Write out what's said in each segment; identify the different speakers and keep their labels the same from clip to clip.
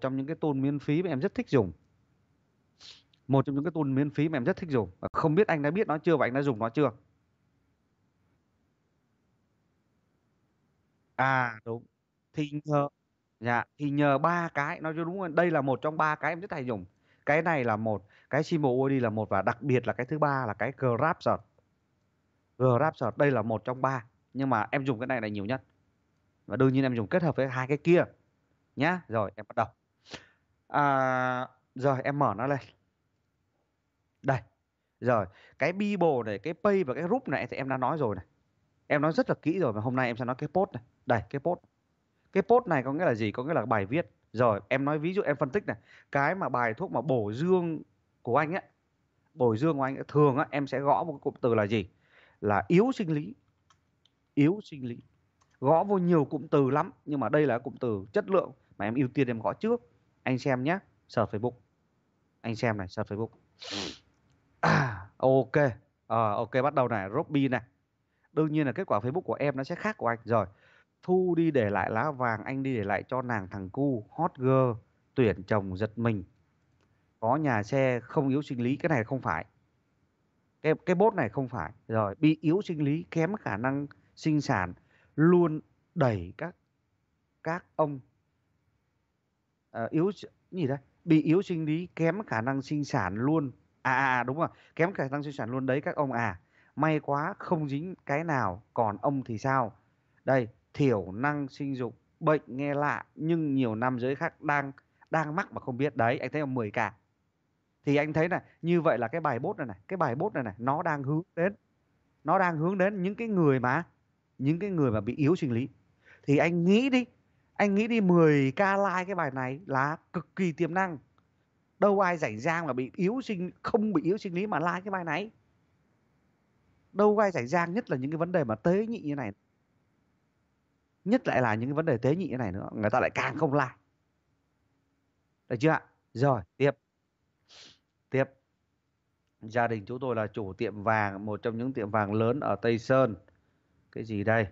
Speaker 1: trong những cái tool miễn phí mà em rất thích dùng một trong những cái tool miễn phí mà em rất thích dùng không biết anh đã biết nó chưa và anh đã dùng nó chưa à đúng thì nhờ dạ thì nhờ ba cái nói cho đúng là đây là một trong ba cái em rất hay dùng cái này là một cái Simo UID là một và đặc biệt là cái thứ ba là cái Grab Search Grab Search đây là một trong ba nhưng mà em dùng cái này là nhiều nhất và đương nhiên em dùng kết hợp với hai cái kia nhá rồi em bắt đầu à, rồi em mở nó lên đây rồi cái bible này cái pay và cái group này thì em đã nói rồi này em nói rất là kỹ rồi và hôm nay em sẽ nói cái post này đây cái post cái post này có nghĩa là gì có nghĩa là bài viết rồi em nói ví dụ em phân tích này cái mà bài thuốc mà bổ dương của anh ấy bổ dương của anh ấy, thường á em sẽ gõ một cụm từ là gì là yếu sinh lý yếu sinh lý gõ vô nhiều cụm từ lắm nhưng mà đây là cụm từ chất lượng mà em ưu tiên em gõ trước anh xem nhé sở facebook anh xem này sở facebook ừ. à, ok à, ok bắt đầu này Robby này đương nhiên là kết quả facebook của em nó sẽ khác của anh rồi thu đi để lại lá vàng anh đi để lại cho nàng thằng cu hot girl tuyển chồng giật mình có nhà xe không yếu sinh lý cái này không phải cái cái bốt này không phải rồi bị yếu sinh lý kém khả năng sinh sản luôn đẩy các các ông uh, yếu gì đấy bị yếu sinh lý kém khả năng sinh sản luôn à, à, à đúng rồi kém khả năng sinh sản luôn đấy các ông à may quá không dính cái nào còn ông thì sao đây thiểu năng sinh dục bệnh nghe lạ nhưng nhiều nam giới khác đang đang mắc mà không biết đấy anh thấy không 10 cả thì anh thấy này như vậy là cái bài bốt này này cái bài bốt này này nó đang hướng đến nó đang hướng đến những cái người mà những cái người mà bị yếu sinh lý thì anh nghĩ đi anh nghĩ đi 10k like cái bài này là cực kỳ tiềm năng đâu ai rảnh rang mà bị yếu sinh không bị yếu sinh lý mà like cái bài này đâu ai rảnh rang nhất là những cái vấn đề mà tế nhị như này nhất lại là những cái vấn đề tế nhị như này nữa người ta lại càng không like được chưa ạ rồi tiếp tiếp gia đình chúng tôi là chủ tiệm vàng một trong những tiệm vàng lớn ở tây sơn cái gì đây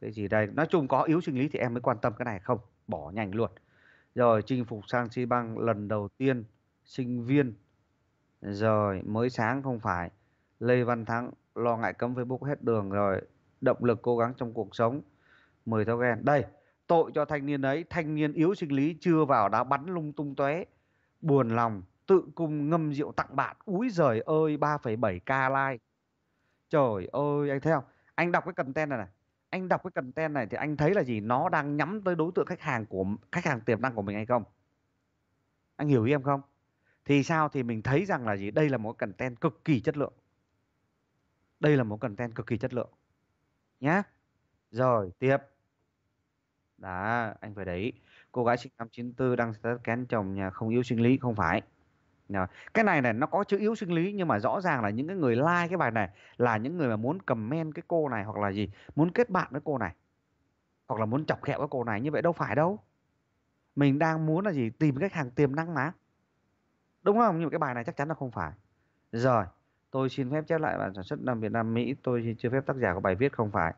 Speaker 1: cái gì đây nói chung có yếu sinh lý thì em mới quan tâm cái này không bỏ nhanh luôn rồi chinh phục sang chi băng lần đầu tiên sinh viên rồi mới sáng không phải lê văn thắng lo ngại cấm facebook hết đường rồi động lực cố gắng trong cuộc sống mười theo ghen đây tội cho thanh niên ấy thanh niên yếu sinh lý chưa vào đã bắn lung tung tóe buồn lòng tự cung ngâm rượu tặng bạn úi giời ơi 3,7 k like trời ơi anh thấy không anh đọc cái content này này anh đọc cái content này thì anh thấy là gì nó đang nhắm tới đối tượng khách hàng của khách hàng tiềm năng của mình hay không anh hiểu ý em không thì sao thì mình thấy rằng là gì đây là một content cực kỳ chất lượng đây là một content cực kỳ chất lượng nhá rồi tiếp đã anh phải đấy cô gái sinh năm 94 đang kén chồng nhà không yếu sinh lý không phải cái này này nó có chữ yếu sinh lý nhưng mà rõ ràng là những cái người like cái bài này là những người mà muốn comment cái cô này hoặc là gì muốn kết bạn với cô này hoặc là muốn chọc ghẹo với cô này như vậy đâu phải đâu mình đang muốn là gì tìm khách hàng tiềm năng mà đúng không nhưng mà cái bài này chắc chắn là không phải rồi tôi xin phép chép lại bản sản xuất Nam Việt Nam Mỹ tôi xin chưa phép tác giả của bài viết không phải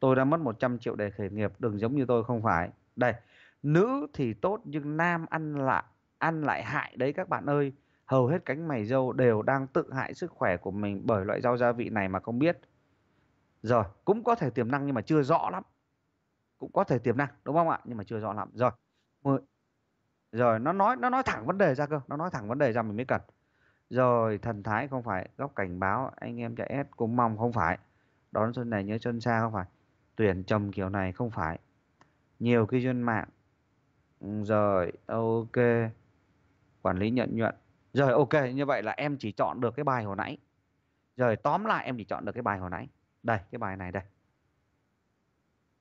Speaker 1: tôi đã mất 100 triệu để khởi nghiệp đừng giống như tôi không phải đây nữ thì tốt nhưng nam ăn lại ăn lại hại đấy các bạn ơi. Hầu hết cánh mày dâu đều đang tự hại sức khỏe của mình bởi loại rau gia vị này mà không biết. Rồi, cũng có thể tiềm năng nhưng mà chưa rõ lắm. Cũng có thể tiềm năng đúng không ạ? Nhưng mà chưa rõ lắm. Rồi. Rồi nó nói nó nói thẳng vấn đề ra cơ, nó nói thẳng vấn đề ra mình mới cần. Rồi thần thái không phải góc cảnh báo anh em chạy S cũng mong không phải. Đón xuân này nhớ xuân xa không phải. Tuyển chồng kiểu này không phải. Nhiều khi dân mạng. Ừ, rồi ok quản lý nhận nhuận rồi ok như vậy là em chỉ chọn được cái bài hồi nãy rồi tóm lại em chỉ chọn được cái bài hồi nãy đây cái bài này đây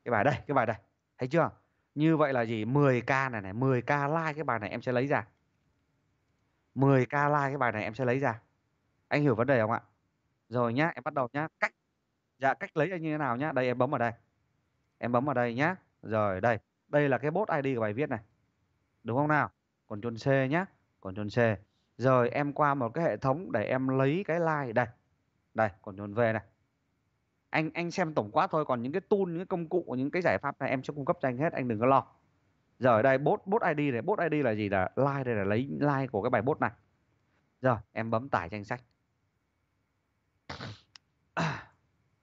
Speaker 1: cái bài đây cái bài đây thấy chưa như vậy là gì 10k này này 10k like cái bài này em sẽ lấy ra 10k like cái bài này em sẽ lấy ra anh hiểu vấn đề không ạ rồi nhá em bắt đầu nhá cách dạ cách lấy như thế nào nhá đây em bấm vào đây em bấm vào đây nhá rồi đây đây là cái bot id của bài viết này đúng không nào còn chọn c nhá Ctrl C. Rồi em qua một cái hệ thống để em lấy cái like đây. Đây, Ctrl V này. Anh anh xem tổng quát thôi, còn những cái tool, những cái công cụ, những cái giải pháp này em sẽ cung cấp cho anh hết, anh đừng có lo. Rồi đây bot bot ID này, bot ID là gì là like đây là lấy like của cái bài bot này. Rồi, em bấm tải danh sách.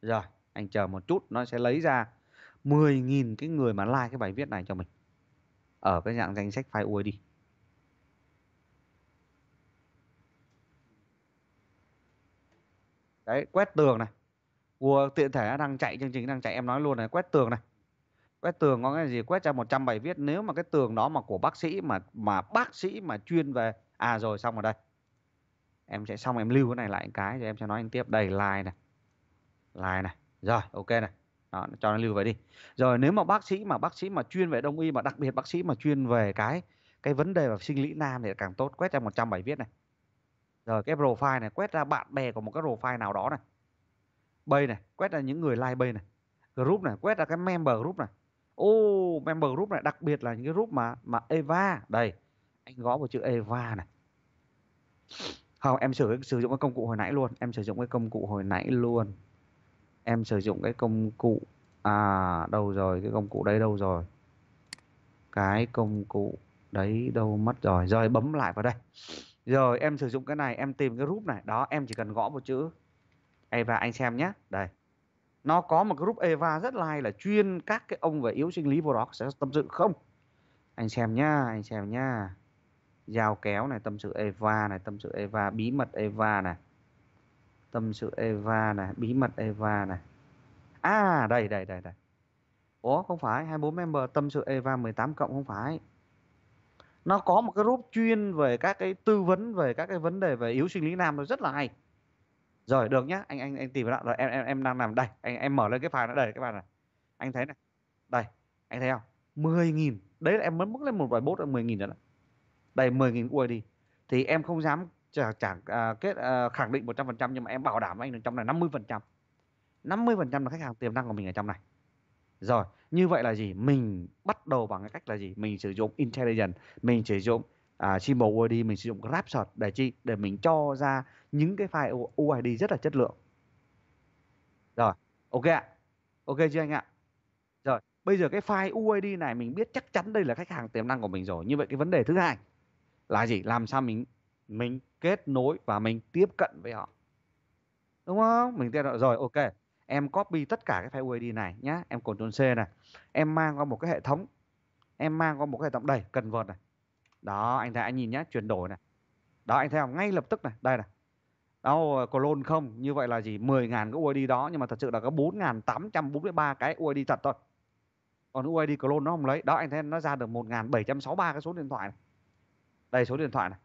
Speaker 1: Rồi, anh chờ một chút nó sẽ lấy ra 10.000 cái người mà like cái bài viết này cho mình ở cái dạng danh sách file UID. đấy quét tường này của tiện thể đang chạy chương trình đang chạy em nói luôn này quét tường này quét tường có cái gì quét ra 100 bài viết nếu mà cái tường đó mà của bác sĩ mà mà bác sĩ mà chuyên về à rồi xong rồi đây em sẽ xong em lưu cái này lại cái rồi em sẽ nói anh tiếp đây like này like này rồi ok này đó, cho nó lưu về đi rồi nếu mà bác sĩ mà bác sĩ mà chuyên về đông y mà đặc biệt bác sĩ mà chuyên về cái cái vấn đề và sinh lý nam thì càng tốt quét ra 100 bài viết này rồi cái profile này quét ra bạn bè của một cái profile nào đó này. Bay này, quét ra những người like bay này. Group này, quét ra cái member group này. Ô, oh, member group này đặc biệt là những cái group mà mà Eva, đây. Anh gõ một chữ Eva này. Không, em sử sử dụng cái công cụ hồi nãy luôn, em sử dụng cái công cụ hồi nãy luôn. Em sử dụng cái công cụ à đâu rồi, cái công cụ đấy đâu rồi? Cái công cụ đấy đâu mất rồi. Rồi bấm lại vào đây. Rồi em sử dụng cái này, em tìm cái group này. Đó, em chỉ cần gõ một chữ Eva anh xem nhé. Đây. Nó có một group Eva rất là hay là chuyên các cái ông về yếu sinh lý vô đó sẽ tâm sự không? Anh xem nhá, anh xem nhá. Giao kéo này, tâm sự Eva này, tâm sự Eva, bí mật Eva này. Tâm sự Eva này, bí mật Eva này. À, đây, đây, đây, đây. Ủa, không phải, 24 member tâm sự Eva 18 cộng không phải nó có một cái group chuyên về các cái tư vấn về các cái vấn đề về yếu sinh lý nam nó rất là hay rồi được nhá anh anh anh tìm lại rồi em em em đang làm đây anh em mở lên cái file nó đây các bạn này anh thấy này đây anh thấy không 10.000 đấy là em mới mức lên một vài bốt là 10.000 rồi đó đây 10.000 ui đi thì em không dám chả, chả à, kết à, khẳng định 100% nhưng mà em bảo đảm anh là trong này 50% 50% là khách hàng tiềm năng của mình ở trong này rồi, như vậy là gì? Mình bắt đầu bằng cái cách là gì? Mình sử dụng intelligence, mình sử dụng à, symbol UID, mình sử dụng GraphSort để chi? Để mình cho ra những cái file UID rất là chất lượng. Rồi, ok ạ. Ok chưa anh ạ? Rồi, bây giờ cái file UID này mình biết chắc chắn đây là khách hàng tiềm năng của mình rồi. Như vậy cái vấn đề thứ hai là gì? Làm sao mình mình kết nối và mình tiếp cận với họ. Đúng không? Mình tiếp rồi, ok em copy tất cả cái file UID này nhá em Ctrl C này em mang qua một cái hệ thống em mang qua một cái hệ thống đầy cần vợt này đó anh thấy anh nhìn nhá chuyển đổi này đó anh thấy không ngay lập tức này đây này đâu clone không như vậy là gì 10.000 cái UID đó nhưng mà thật sự là có 4.843 cái UID thật thôi còn UID clone nó không lấy đó anh thấy nó ra được 1.763 cái số điện thoại này. đây số điện thoại này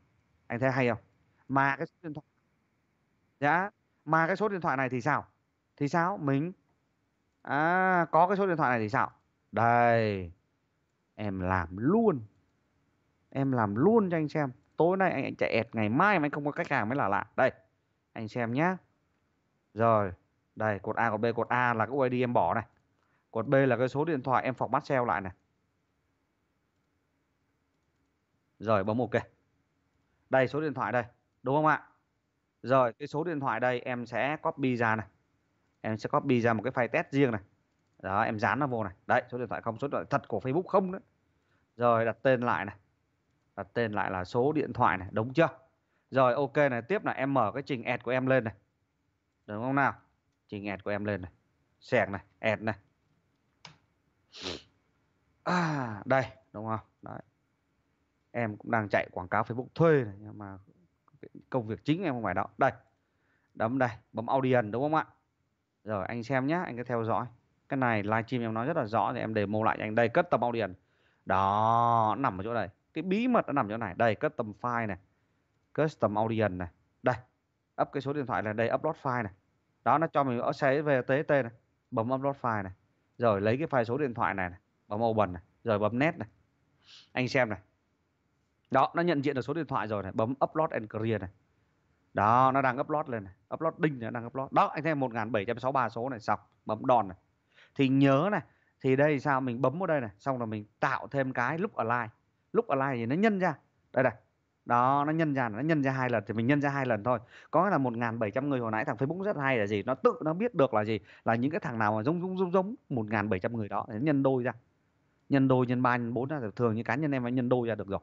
Speaker 1: anh thấy hay không mà cái số điện thoại dạ mà cái số điện thoại này thì sao thì sao mình à, có cái số điện thoại này thì sao đây em làm luôn em làm luôn cho anh xem tối nay anh, chạy ẹt ngày mai mà anh không có khách hàng mới là lạ đây anh xem nhá rồi đây cột a cột b cột a là cái uid em bỏ này cột b là cái số điện thoại em phọc mắt sale lại này rồi bấm ok đây số điện thoại đây đúng không ạ rồi cái số điện thoại đây em sẽ copy ra này em sẽ copy ra một cái file test riêng này đó em dán nó vô này đấy số điện thoại không số điện thoại thật của Facebook không đấy rồi đặt tên lại này đặt tên lại là số điện thoại này đúng chưa rồi ok này tiếp là em mở cái trình ad của em lên này đúng không nào trình ad của em lên này sẹc này ad này à, đây đúng không đấy em cũng đang chạy quảng cáo Facebook thuê này nhưng mà công việc chính em không phải đó đây đấm đây bấm audience đúng không ạ rồi anh xem nhé anh cứ theo dõi cái này livestream em nói rất là rõ thì em để demo lại cho anh đây cất tập bao điền đó nằm ở chỗ này cái bí mật nó nằm chỗ này đây custom file này custom audience này đây up cái số điện thoại này đây upload file này đó nó cho mình xe về tst này bấm upload file này rồi lấy cái file số điện thoại này, này bấm open này rồi bấm net này anh xem này đó nó nhận diện được số điện thoại rồi này bấm upload and create này đó nó đang upload lên này upload đinh này, đang upload đó anh thấy 1763 số này xong bấm đòn này thì nhớ này thì đây sao mình bấm vào đây này xong rồi mình tạo thêm cái lúc align lúc align thì nó nhân ra đây này đó nó nhân ra nó nhân ra hai lần thì mình nhân ra hai lần thôi có là 1.700 người hồi nãy thằng Facebook rất hay là gì nó tự nó biết được là gì là những cái thằng nào mà giống giống giống giống 1.700 người đó nó nhân đôi ra nhân đôi nhân ba nhân bốn ra thường như cá nhân em phải nhân đôi ra được rồi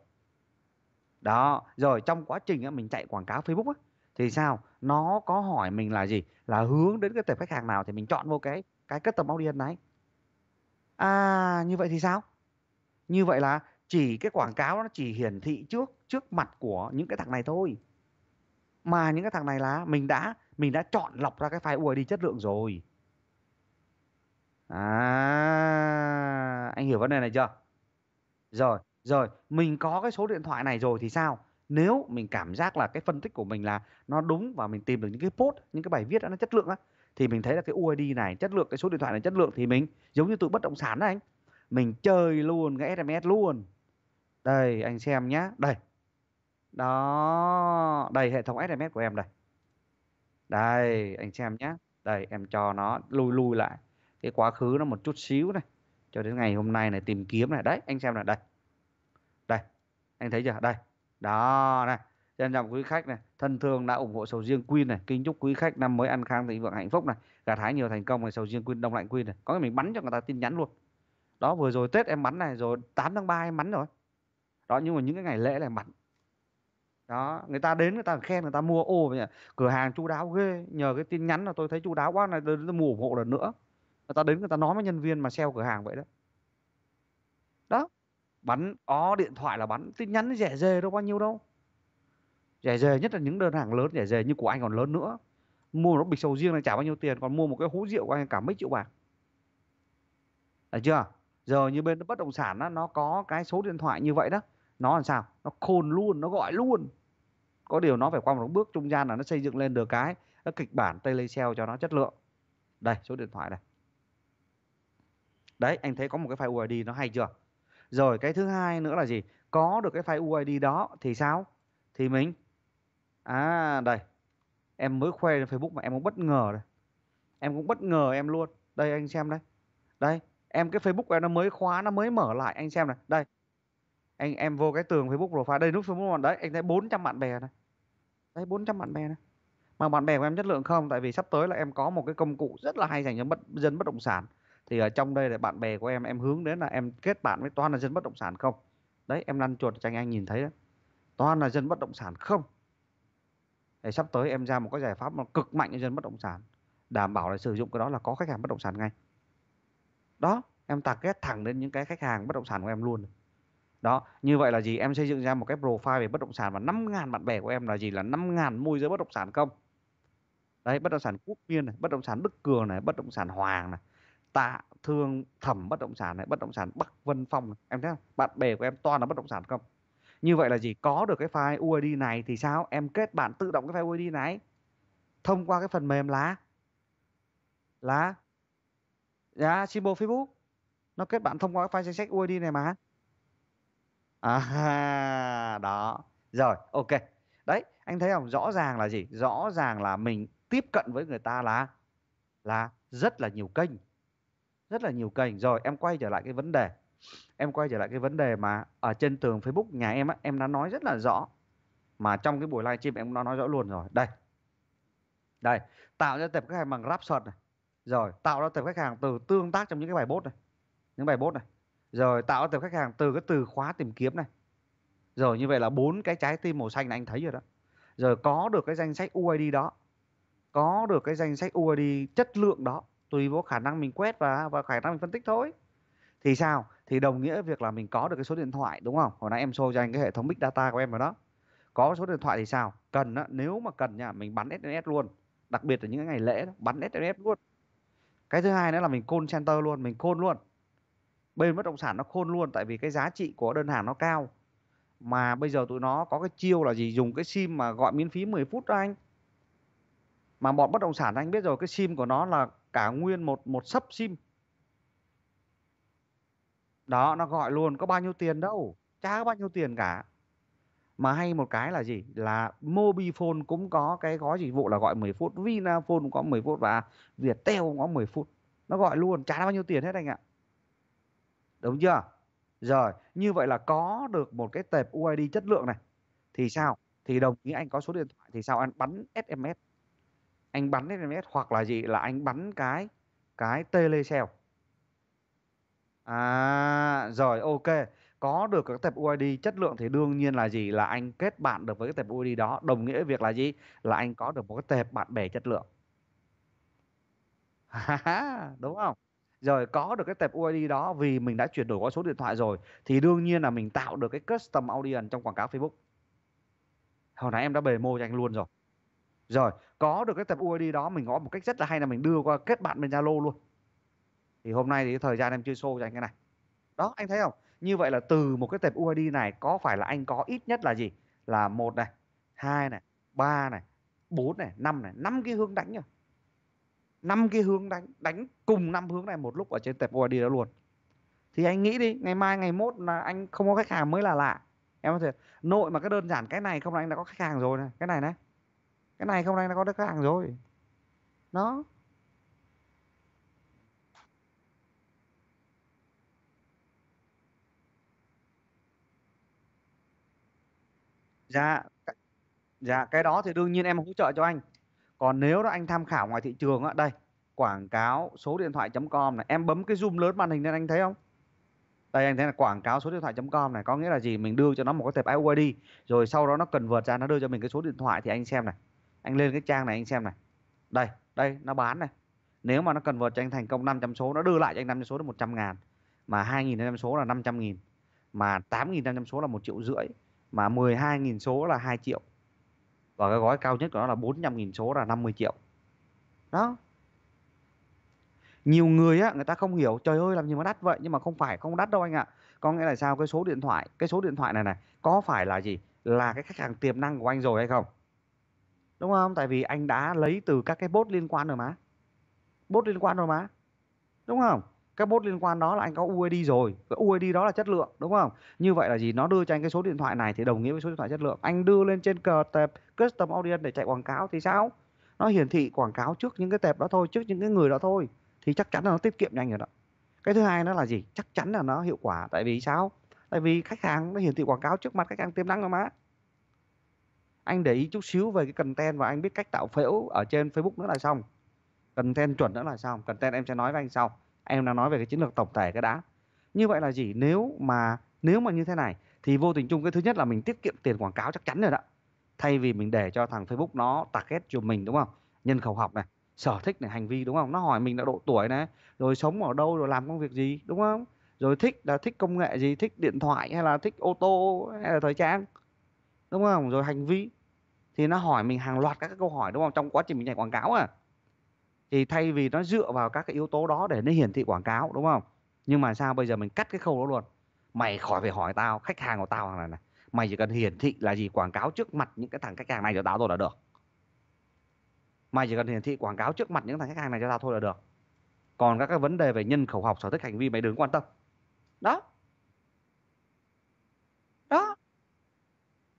Speaker 1: đó rồi trong quá trình mình chạy quảng cáo Facebook á thì sao nó có hỏi mình là gì là hướng đến cái tệp khách hàng nào thì mình chọn vô cái cái cất custom audience này à như vậy thì sao như vậy là chỉ cái quảng cáo nó chỉ hiển thị trước trước mặt của những cái thằng này thôi mà những cái thằng này là mình đã mình đã chọn lọc ra cái file UID chất lượng rồi à anh hiểu vấn đề này chưa rồi rồi mình có cái số điện thoại này rồi thì sao nếu mình cảm giác là cái phân tích của mình là nó đúng và mình tìm được những cái post những cái bài viết đó nó chất lượng á thì mình thấy là cái UID này chất lượng cái số điện thoại này chất lượng thì mình giống như tụi bất động sản đó anh mình chơi luôn cái SMS luôn đây anh xem nhá đây đó đây hệ thống SMS của em đây đây anh xem nhá đây em cho nó lùi lùi lại cái quá khứ nó một chút xíu này cho đến ngày hôm nay này tìm kiếm này đấy anh xem là đây đây anh thấy chưa đây đó này trân trọng quý khách này thân thương đã ủng hộ sầu riêng Queen này kính chúc quý khách năm mới ăn khang thịnh vượng hạnh phúc này gặt hái nhiều thành công này sầu riêng Queen đông lạnh Queen này có cái mình bắn cho người ta tin nhắn luôn đó vừa rồi Tết em bắn này rồi 8 tháng 3 em bắn rồi đó nhưng mà những cái ngày lễ này bắn đó người ta đến người ta khen người ta mua ô nhỉ? cửa hàng chu đáo ghê nhờ cái tin nhắn là tôi thấy chu đáo quá này tôi, tôi mua ủng hộ lần nữa người ta đến người ta nói với nhân viên mà sale cửa hàng vậy đó đó bắn ó điện thoại là bắn tin nhắn rẻ dề đâu bao nhiêu đâu rẻ dề nhất là những đơn hàng lớn rẻ dề như của anh còn lớn nữa mua nó bịch sầu riêng này trả bao nhiêu tiền còn mua một cái hũ rượu của anh cả mấy triệu bạc được chưa giờ như bên bất động sản đó, nó có cái số điện thoại như vậy đó nó làm sao nó khôn luôn nó gọi luôn có điều nó phải qua một bước trung gian là nó xây dựng lên được cái, cái kịch bản tay telesale cho nó chất lượng đây số điện thoại này đấy anh thấy có một cái file UID nó hay chưa rồi cái thứ hai nữa là gì? Có được cái file UID đó thì sao? Thì mình à đây. Em mới khoe trên Facebook mà em cũng bất ngờ đây. Em cũng bất ngờ em luôn. Đây anh xem đây. Đây, em cái Facebook của em nó mới khóa nó mới mở lại anh xem này. Đây. Anh em vô cái tường Facebook profile đây nút Facebook đấy, anh thấy 400 bạn bè này. Đấy 400 bạn bè này mà bạn bè của em chất lượng không tại vì sắp tới là em có một cái công cụ rất là hay dành cho bất, dân bất động sản thì ở trong đây là bạn bè của em em hướng đến là em kết bạn với toàn là dân bất động sản không đấy em lăn chuột cho anh anh nhìn thấy đấy toàn là dân bất động sản không để sắp tới em ra một cái giải pháp mà cực mạnh cho dân bất động sản đảm bảo là sử dụng cái đó là có khách hàng bất động sản ngay đó em target thẳng đến những cái khách hàng bất động sản của em luôn đó như vậy là gì em xây dựng ra một cái profile về bất động sản và 5.000 bạn bè của em là gì là 5.000 môi giới bất động sản không đấy bất động sản quốc viên này bất động sản đức cường này bất động sản hoàng này tạ thương thẩm bất động sản này bất động sản bắc vân phong này. em thấy không bạn bè của em toàn là bất động sản không như vậy là gì có được cái file uid này thì sao em kết bạn tự động cái file uid này thông qua cái phần mềm là là yeah, dạ, Simbo Facebook nó kết bạn thông qua cái file danh sách UID này mà à đó rồi ok đấy anh thấy không rõ ràng là gì rõ ràng là mình tiếp cận với người ta là là rất là nhiều kênh rất là nhiều kênh rồi em quay trở lại cái vấn đề em quay trở lại cái vấn đề mà ở trên tường Facebook nhà em á, em đã nói rất là rõ mà trong cái buổi live stream em đã nói rõ luôn rồi đây đây tạo ra tập khách hàng bằng Rapsod này rồi tạo ra tập khách hàng từ tương tác trong những cái bài post này những bài post này rồi tạo ra tập khách hàng từ cái từ khóa tìm kiếm này rồi như vậy là bốn cái trái tim màu xanh này anh thấy rồi đó rồi có được cái danh sách UID đó có được cái danh sách UID chất lượng đó tùy vào khả năng mình quét và và khả năng mình phân tích thôi thì sao thì đồng nghĩa việc là mình có được cái số điện thoại đúng không hồi nãy em show cho anh cái hệ thống big data của em rồi đó có số điện thoại thì sao cần á, nếu mà cần nha mình bắn sms luôn đặc biệt là những ngày lễ đó, bắn sms luôn cái thứ hai nữa là mình call center luôn mình call luôn bên bất động sản nó khôn luôn tại vì cái giá trị của đơn hàng nó cao mà bây giờ tụi nó có cái chiêu là gì dùng cái sim mà gọi miễn phí 10 phút cho anh mà bọn bất động sản anh biết rồi cái sim của nó là cả nguyên một một sấp sim đó nó gọi luôn có bao nhiêu tiền đâu chả có bao nhiêu tiền cả mà hay một cái là gì là mobifone cũng có cái gói dịch vụ là gọi 10 phút vinaphone cũng có 10 phút và viettel cũng có 10 phút nó gọi luôn chả bao nhiêu tiền hết anh ạ đúng chưa rồi như vậy là có được một cái tệp uid chất lượng này thì sao thì đồng ý anh có số điện thoại thì sao anh bắn sms anh bắn sms hoặc là gì là anh bắn cái cái tele sale à rồi ok có được các tập UID chất lượng thì đương nhiên là gì là anh kết bạn được với cái tập UID đó đồng nghĩa việc là gì là anh có được một cái tệp bạn bè chất lượng đúng không rồi có được cái tệp UID đó vì mình đã chuyển đổi qua số điện thoại rồi thì đương nhiên là mình tạo được cái custom audience trong quảng cáo Facebook hồi nãy em đã bề mô cho anh luôn rồi rồi có được cái tập UID đó mình gói một cách rất là hay là mình đưa qua kết bạn bên Zalo luôn thì hôm nay thì thời gian em chơi show cho anh cái này đó anh thấy không như vậy là từ một cái tập UID này có phải là anh có ít nhất là gì là một này hai này ba này bốn này năm này năm cái hướng đánh nhỉ năm cái hướng đánh đánh cùng năm hướng này một lúc ở trên tập UID đó luôn thì anh nghĩ đi ngày mai ngày mốt là anh không có khách hàng mới là lạ em có thể nội mà cái đơn giản cái này không là anh đã có khách hàng rồi này cái này này cái này không nay nó có khách hàng rồi nó dạ dạ cái đó thì đương nhiên em hỗ trợ cho anh còn nếu đó anh tham khảo ngoài thị trường á đây quảng cáo số điện thoại.com này em bấm cái zoom lớn màn hình lên anh thấy không đây anh thấy là quảng cáo số điện thoại.com này có nghĩa là gì mình đưa cho nó một cái tệp UID rồi sau đó nó cần vượt ra nó đưa cho mình cái số điện thoại thì anh xem này anh lên cái trang này anh xem này đây đây nó bán này nếu mà nó cần vượt cho anh thành công 500 số nó đưa lại cho anh 500 số là 100 ngàn mà 2.500 số là 500 nghìn mà 8.500 số là 1 triệu rưỡi mà 12.000 số là 2 triệu và cái gói cao nhất của nó là 400.000 số là 50 triệu đó nhiều người á người ta không hiểu trời ơi làm gì mà đắt vậy nhưng mà không phải không đắt đâu anh ạ có nghĩa là sao cái số điện thoại cái số điện thoại này này có phải là gì là cái khách hàng tiềm năng của anh rồi hay không Đúng không? Tại vì anh đã lấy từ các cái bot liên quan rồi mà. Bot liên quan rồi mà. Đúng không? Các bot liên quan đó là anh có UID rồi. Cái UID đó là chất lượng, đúng không? Như vậy là gì? Nó đưa cho anh cái số điện thoại này thì đồng nghĩa với số điện thoại chất lượng. Anh đưa lên trên cờ tệp custom audience để chạy quảng cáo thì sao? Nó hiển thị quảng cáo trước những cái tệp đó thôi, trước những cái người đó thôi thì chắc chắn là nó tiết kiệm nhanh rồi đó. Cái thứ hai nó là gì? Chắc chắn là nó hiệu quả tại vì sao? Tại vì khách hàng nó hiển thị quảng cáo trước mặt khách hàng tiềm năng rồi mà anh để ý chút xíu về cái content và anh biết cách tạo phễu ở trên Facebook nữa là xong content chuẩn nữa là xong content em sẽ nói với anh sau em đang nói về cái chiến lược tổng thể cái đã như vậy là gì nếu mà nếu mà như thế này thì vô tình chung cái thứ nhất là mình tiết kiệm tiền quảng cáo chắc chắn rồi đó thay vì mình để cho thằng Facebook nó tạc hết cho mình đúng không nhân khẩu học này sở thích này hành vi đúng không nó hỏi mình đã độ tuổi này rồi sống ở đâu rồi làm công việc gì đúng không rồi thích là thích công nghệ gì thích điện thoại hay là thích ô tô hay là thời trang đúng không rồi hành vi thì nó hỏi mình hàng loạt các cái câu hỏi đúng không trong quá trình mình chạy quảng cáo à thì thay vì nó dựa vào các cái yếu tố đó để nó hiển thị quảng cáo đúng không nhưng mà sao bây giờ mình cắt cái khâu đó luôn mày khỏi phải hỏi tao khách hàng của tao này này mày chỉ cần hiển thị là gì quảng cáo trước mặt những cái thằng khách hàng này cho tao rồi là được mày chỉ cần hiển thị quảng cáo trước mặt những thằng khách hàng này cho tao thôi là được còn các cái vấn đề về nhân khẩu học sở thích hành vi mày đừng quan tâm đó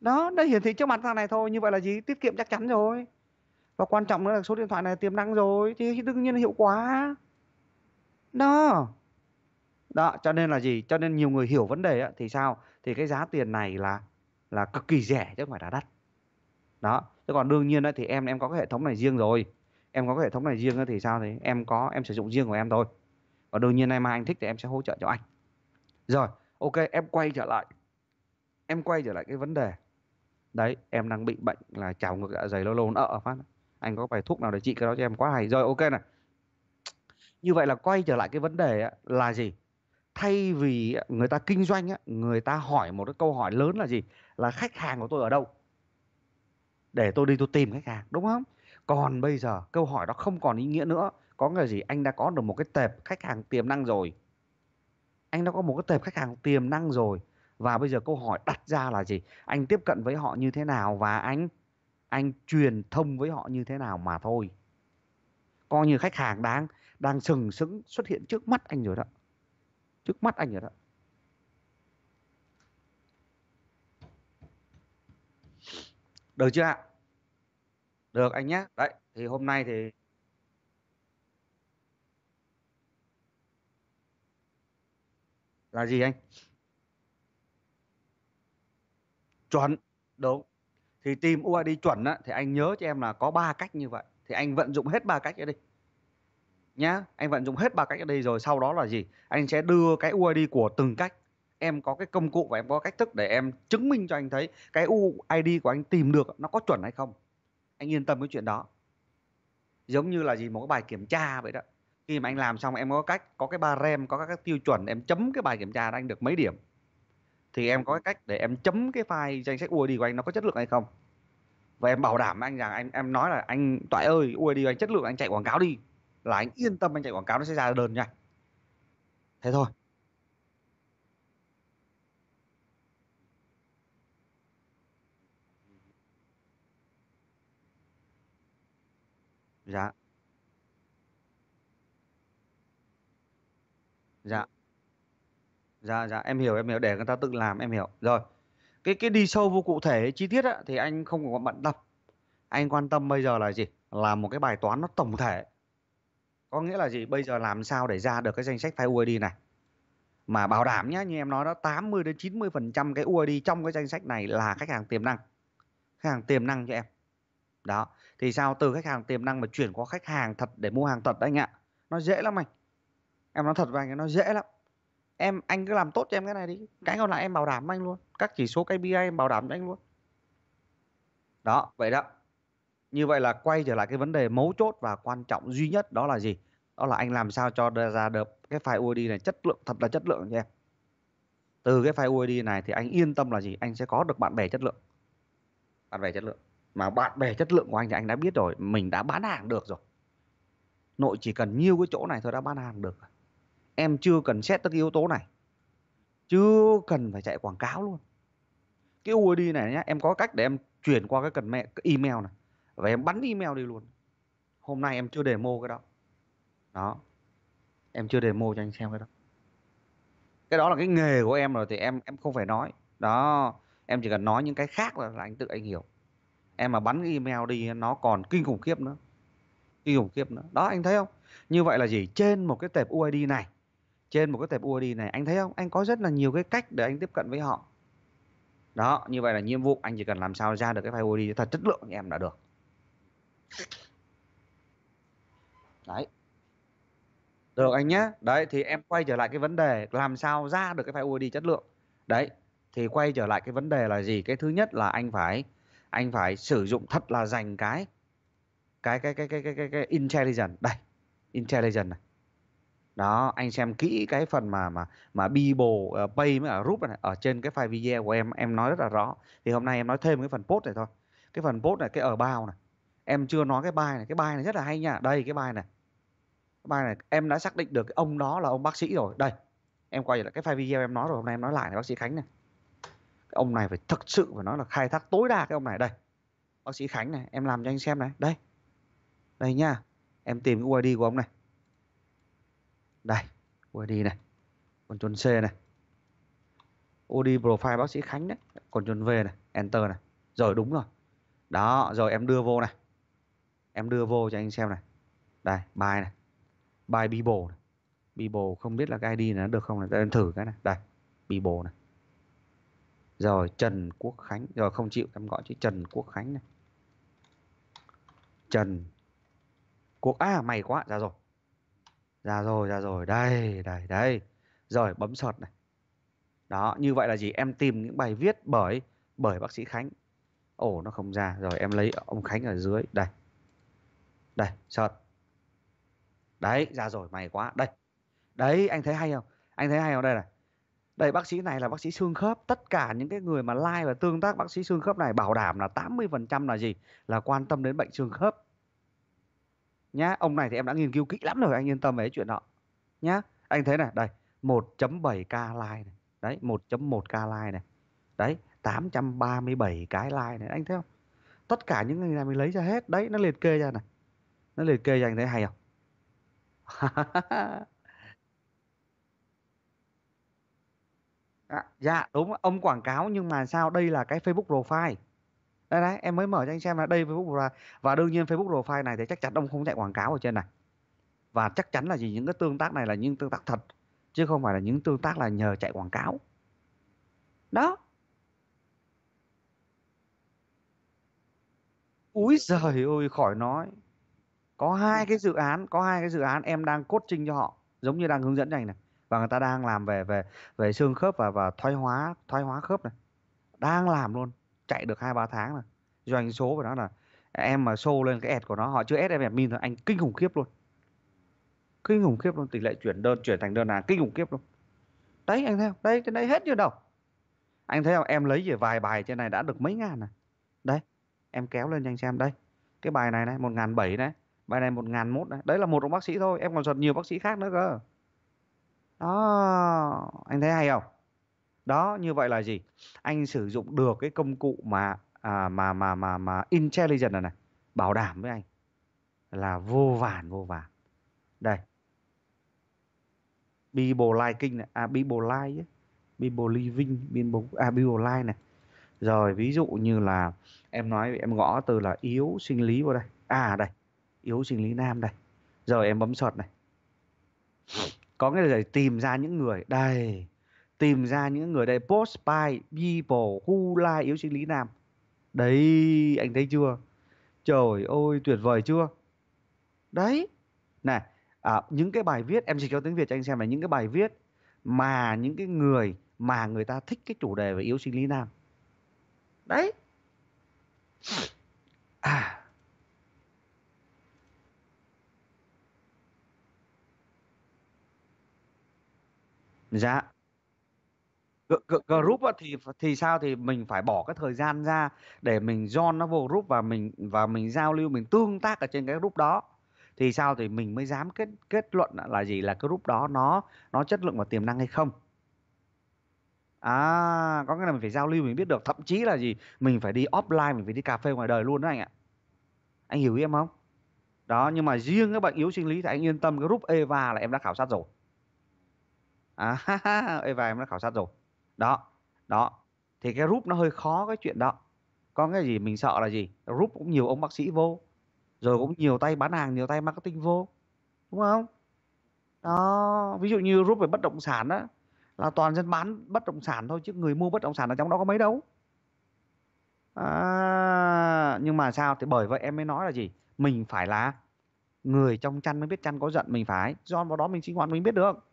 Speaker 1: đó nó hiển thị trước mặt thằng này thôi như vậy là gì tiết kiệm chắc chắn rồi và quan trọng nữa là số điện thoại này tiềm năng rồi thì đương nhiên là hiệu quả đó đó cho nên là gì cho nên nhiều người hiểu vấn đề ấy, thì sao thì cái giá tiền này là là cực kỳ rẻ chứ không phải là đắt đó chứ còn đương nhiên ấy, thì em em có cái hệ thống này riêng rồi em có cái hệ thống này riêng thì sao thì em có em sử dụng riêng của em thôi và đương nhiên em mai anh thích thì em sẽ hỗ trợ cho anh rồi ok em quay trở lại em quay trở lại cái vấn đề đấy em đang bị bệnh là trào ngược dạ dày lâu lâu nó ợ phát anh có bài thuốc nào để trị cái đó cho em quá hay rồi ok này như vậy là quay trở lại cái vấn đề là gì thay vì người ta kinh doanh người ta hỏi một cái câu hỏi lớn là gì là khách hàng của tôi ở đâu để tôi đi tôi tìm khách hàng đúng không còn bây giờ câu hỏi đó không còn ý nghĩa nữa có nghĩa gì anh đã có được một cái tệp khách hàng tiềm năng rồi anh đã có một cái tệp khách hàng tiềm năng rồi và bây giờ câu hỏi đặt ra là gì anh tiếp cận với họ như thế nào và anh anh truyền thông với họ như thế nào mà thôi coi như khách hàng đang đang sừng sững xuất hiện trước mắt anh rồi đó trước mắt anh rồi đó được chưa ạ được anh nhé đấy thì hôm nay thì là gì anh chuẩn đúng thì tìm UID chuẩn á, thì anh nhớ cho em là có ba cách như vậy thì anh vận dụng hết ba cách ở đây nhá anh vận dụng hết ba cách ở đây rồi sau đó là gì anh sẽ đưa cái UID của từng cách em có cái công cụ và em có cách thức để em chứng minh cho anh thấy cái UID của anh tìm được nó có chuẩn hay không anh yên tâm cái chuyện đó giống như là gì một cái bài kiểm tra vậy đó khi mà anh làm xong em có cách có cái ba rem có các tiêu chuẩn em chấm cái bài kiểm tra đó anh được mấy điểm thì em có cái cách để em chấm cái file danh sách UID của anh nó có chất lượng hay không và em bảo đảm anh rằng anh em nói là anh toại ơi UID của anh chất lượng anh chạy quảng cáo đi là anh yên tâm anh chạy quảng cáo nó sẽ ra đơn nha thế thôi dạ dạ dạ dạ em hiểu em hiểu để người ta tự làm em hiểu rồi cái cái đi sâu vô cụ thể chi tiết á, thì anh không còn bận tâm anh quan tâm bây giờ là gì là một cái bài toán nó tổng thể có nghĩa là gì bây giờ làm sao để ra được cái danh sách file UID này mà bảo đảm nhé như em nói đó 80 đến 90 phần trăm cái UID trong cái danh sách này là khách hàng tiềm năng khách hàng tiềm năng cho em đó thì sao từ khách hàng tiềm năng mà chuyển qua khách hàng thật để mua hàng thật anh ạ nó dễ lắm anh em nói thật với anh nó dễ lắm em anh cứ làm tốt cho em cái này đi cái ừ. còn lại em bảo đảm anh luôn các chỉ số KPI em bảo đảm cho anh luôn đó vậy đó như vậy là quay trở lại cái vấn đề mấu chốt và quan trọng duy nhất đó là gì đó là anh làm sao cho ra được cái file UID này chất lượng thật là chất lượng cho em từ cái file UID này thì anh yên tâm là gì anh sẽ có được bạn bè chất lượng bạn bè chất lượng mà bạn bè chất lượng của anh thì anh đã biết rồi mình đã bán hàng được rồi nội chỉ cần nhiêu cái chỗ này thôi đã bán hàng được rồi em chưa cần xét tất yếu tố này chưa cần phải chạy quảng cáo luôn cái UID này nhá em có cách để em chuyển qua cái cần mẹ cái email này và em bắn email đi luôn hôm nay em chưa mô cái đó đó em chưa mô cho anh xem cái đó cái đó là cái nghề của em rồi thì em em không phải nói đó em chỉ cần nói những cái khác là, là anh tự anh hiểu em mà bắn cái email đi nó còn kinh khủng khiếp nữa kinh khủng khiếp nữa đó anh thấy không như vậy là gì trên một cái tệp UID này trên một cái tệp UID này anh thấy không anh có rất là nhiều cái cách để anh tiếp cận với họ đó như vậy là nhiệm vụ anh chỉ cần làm sao ra được cái file UID thật chất lượng thì em đã được đấy được anh nhé đấy thì em quay trở lại cái vấn đề làm sao ra được cái file UID chất lượng đấy thì quay trở lại cái vấn đề là gì cái thứ nhất là anh phải anh phải sử dụng thật là dành cái cái cái cái cái cái cái, cái intelligent đây intelligent này đó anh xem kỹ cái phần mà mà mà Bible uh, ờ, Pay mới ở group này ở trên cái file video của em em nói rất là rõ thì hôm nay em nói thêm cái phần post này thôi cái phần post này cái ở bao này em chưa nói cái bài này cái bài này rất là hay nha đây cái bài này cái bài này em đã xác định được ông đó là ông bác sĩ rồi đây em quay lại cái file video em nói rồi hôm nay em nói lại này bác sĩ Khánh này cái ông này phải thực sự phải nói là khai thác tối đa cái ông này đây bác sĩ Khánh này em làm cho anh xem này đây đây nha em tìm cái UID của ông này đây UID này còn Ctrl C này OD profile bác sĩ Khánh đấy Ctrl V này Enter này rồi đúng rồi đó rồi em đưa vô này em đưa vô cho anh xem này đây bài này bài Bible này. Bible không biết là cái ID này nó được không này em thử cái này đây Bible này rồi Trần Quốc Khánh rồi không chịu em gọi chữ Trần Quốc Khánh này Trần Quốc à mày quá ra rồi ra rồi ra rồi đây đây đây rồi bấm sọt này đó như vậy là gì em tìm những bài viết bởi bởi bác sĩ khánh ồ nó không ra rồi em lấy ông khánh ở dưới đây đây sọt đấy ra rồi mày quá đây đấy anh thấy hay không anh thấy hay không đây này đây bác sĩ này là bác sĩ xương khớp tất cả những cái người mà like và tương tác bác sĩ xương khớp này bảo đảm là 80% là gì là quan tâm đến bệnh xương khớp nhá ông này thì em đã nghiên cứu kỹ lắm rồi anh yên tâm về cái chuyện đó nhá anh thấy này đây 1.7k like này đấy 1.1k like này đấy 837 cái like này anh thấy không tất cả những người này mình lấy ra hết đấy nó liệt kê ra này nó liệt kê ra anh thấy hay không à, dạ đúng ông quảng cáo nhưng mà sao đây là cái Facebook profile đây đấy, em mới mở cho anh xem là đây Facebook Profile và đương nhiên Facebook Profile này thì chắc chắn ông không chạy quảng cáo ở trên này. Và chắc chắn là gì những cái tương tác này là những tương tác thật chứ không phải là những tương tác là nhờ chạy quảng cáo. Đó. Úi giời ơi khỏi nói. Có hai cái dự án, có hai cái dự án em đang cốt trình cho họ, giống như đang hướng dẫn anh này và người ta đang làm về về về xương khớp và và thoái hóa, thoái hóa khớp này. Đang làm luôn chạy được hai ba tháng rồi doanh số của nó là em mà show lên cái ad của nó họ chưa ad em admin thôi anh kinh khủng khiếp luôn kinh khủng khiếp luôn tỷ lệ chuyển đơn chuyển thành đơn hàng kinh khủng khiếp luôn đấy anh thấy không đấy trên đấy hết chưa đâu anh thấy không em lấy về vài bài trên này đã được mấy ngàn này đấy em kéo lên cho anh xem đây cái bài này này một ngàn bảy này bài này một ngàn mốt này đấy là một ông bác sĩ thôi em còn giật nhiều bác sĩ khác nữa cơ đó anh thấy hay không đó như vậy là gì anh sử dụng được cái công cụ mà à, mà mà mà mà intelligent này này bảo đảm với anh là vô vàn vô vàn đây Bible liking này à Bible like Bible living Bible à Bible like này rồi ví dụ như là em nói em gõ từ là yếu sinh lý vào đây à đây yếu sinh lý nam đây rồi em bấm sọt này có nghĩa là tìm ra những người đây tìm ra những người đây post by people who like yếu sinh lý nam đấy anh thấy chưa trời ơi tuyệt vời chưa đấy này à, những cái bài viết em dịch cho tiếng việt cho anh xem là những cái bài viết mà những cái người mà người ta thích cái chủ đề về yếu sinh lý nam đấy à. dạ group thì thì sao thì mình phải bỏ cái thời gian ra để mình join nó vào group và mình và mình giao lưu mình tương tác ở trên cái group đó thì sao thì mình mới dám kết kết luận là gì là cái group đó nó nó chất lượng và tiềm năng hay không à có nghĩa là mình phải giao lưu mình biết được thậm chí là gì mình phải đi offline mình phải đi cà phê ngoài đời luôn đó anh ạ anh hiểu ý em không đó nhưng mà riêng các bạn yếu sinh lý thì anh yên tâm cái group Eva là em đã khảo sát rồi à, Eva em đã khảo sát rồi đó đó thì cái group nó hơi khó cái chuyện đó có cái gì mình sợ là gì group cũng nhiều ông bác sĩ vô rồi cũng nhiều tay bán hàng nhiều tay marketing vô đúng không đó ví dụ như group về bất động sản á, là toàn dân bán bất động sản thôi chứ người mua bất động sản ở trong đó có mấy đâu à, nhưng mà sao thì bởi vậy em mới nói là gì mình phải là người trong chăn mới biết chăn có giận mình phải do vào đó mình sinh hoạt mình biết được